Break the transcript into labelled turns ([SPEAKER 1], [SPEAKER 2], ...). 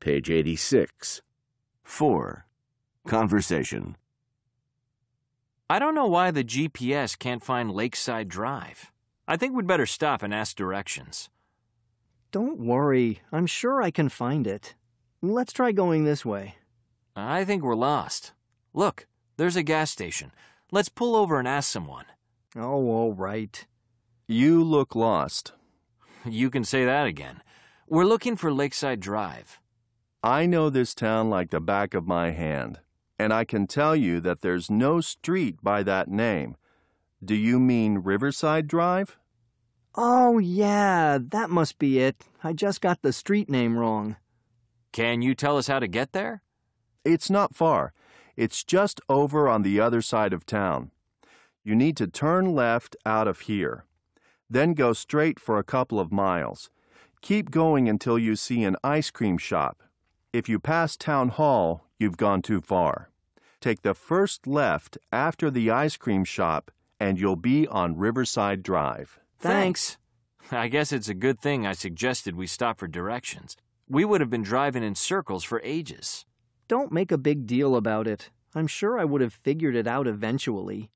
[SPEAKER 1] Page 86. 4. Conversation. I don't know why the GPS can't find Lakeside Drive. I think we'd better stop and ask directions.
[SPEAKER 2] Don't worry. I'm sure I can find it. Let's try going this way.
[SPEAKER 1] I think we're lost. Look, there's a gas station. Let's pull over and ask someone. Oh, all right. You
[SPEAKER 3] look lost.
[SPEAKER 1] You can say that again. We're looking for Lakeside Drive.
[SPEAKER 3] I know this town like the back of my hand, and I can tell you that there's no street by that name. Do you mean Riverside Drive?
[SPEAKER 2] Oh, yeah, that must be it. I just got the street name wrong.
[SPEAKER 1] Can you tell us how to get there?
[SPEAKER 3] It's not far. It's just over on the other side of town. You need to turn left out of here. Then go straight for a couple of miles. Keep going until you see an ice cream shop if you pass Town Hall, you've gone too far. Take the first left after the ice cream shop, and you'll be on Riverside Drive. Thanks.
[SPEAKER 1] I guess it's a good thing I suggested we stop for directions. We would have been driving in circles for ages.
[SPEAKER 2] Don't make a big deal about it. I'm sure I would have figured it out eventually.